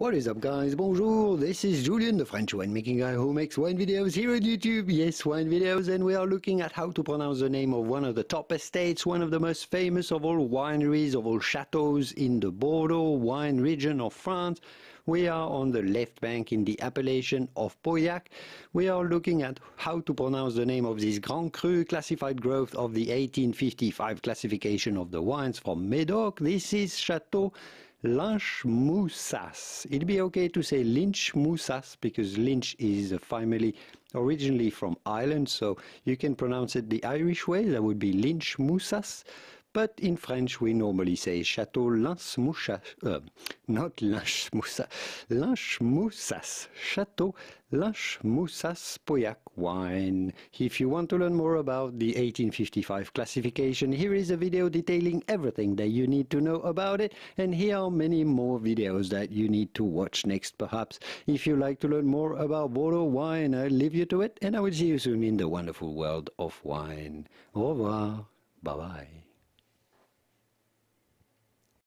What is up guys, bonjour, this is Julien, the French winemaking guy who makes wine videos here on YouTube, yes wine videos and we are looking at how to pronounce the name of one of the top estates, one of the most famous of all wineries, of all chateaus in the Bordeaux wine region of France. We are on the left bank in the appellation of Pauillac. We are looking at how to pronounce the name of this Grand Cru classified growth of the 1855 classification of the wines from Medoc. This is Chateau Lynch Musas. It'd be okay to say Lynch Musas because Lynch is a family originally from Ireland, so you can pronounce it the Irish way. That would be Lynch Musas. But in French, we normally say Chateau Lynch Moussas, uh, not Lynch Moussas, Lynch Moussas, Chateau Lynch Moussas Pauillac wine. If you want to learn more about the 1855 classification, here is a video detailing everything that you need to know about it, and here are many more videos that you need to watch next, perhaps. If you like to learn more about Bordeaux wine, I'll leave you to it, and I will see you soon in the wonderful world of wine. Au revoir. Bye bye.